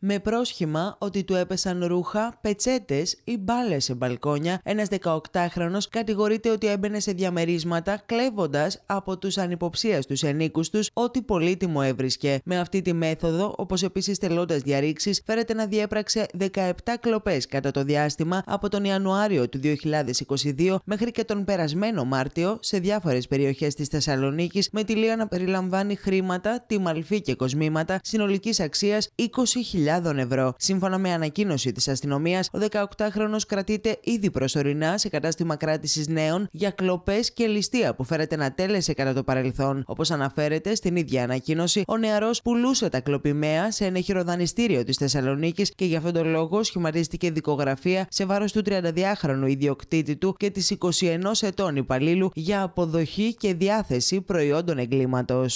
με πρόσχημα ότι του έπεσαν ρούχα, πετσέτες ή μπάλες σε μπαλκόνια. Ένας 18χρονο κατηγορείται ότι έμπαινε σε διαμερίσματα κλέβοντας από τους ανυποψίας τους ενίκους τους ό,τι πολύτιμο έβρισκε. Με αυτή τη μέθοδο, όπως επίσης τελώντα διαρρήξεις, φέρεται να διέπραξε 17 κλοπές κατά το διάστημα από τον Ιανουάριο του 2022 μέχρι και τον περασμένο Μάρτιο σε διάφορες περιοχές της Θεσσαλονίκης, με τη λία να περιλαμβάνει χρήματα, τιμαλφή και κοσμήματα συνολικής αξίας 20.000 ευρώ. Σύμφωνα με ανακοίνωση της αστυνομίας, ο 18χρονο κρατείται ήδη προσωρινά σε κατάστημα κράτησης νέων για κλοπές και ληστεία που φέρεται να τέλεσε κατά το παρελθόν. Όπως αναφέρεται στην ίδια ανακοίνωση, ο νεαρός πουλούσε τα κλοπημαία σε ένα χειροδανιστήριο της Θεσσαλονίκης και γι' αυτόν τον λόγο σχηματίστηκε δικογραφία σε βάρος του 32χρονου ιδιοκτήτη του και της 21 ετών υπαλλήλου για αποδοχή και διάθεση προϊόντων εγκλήματος.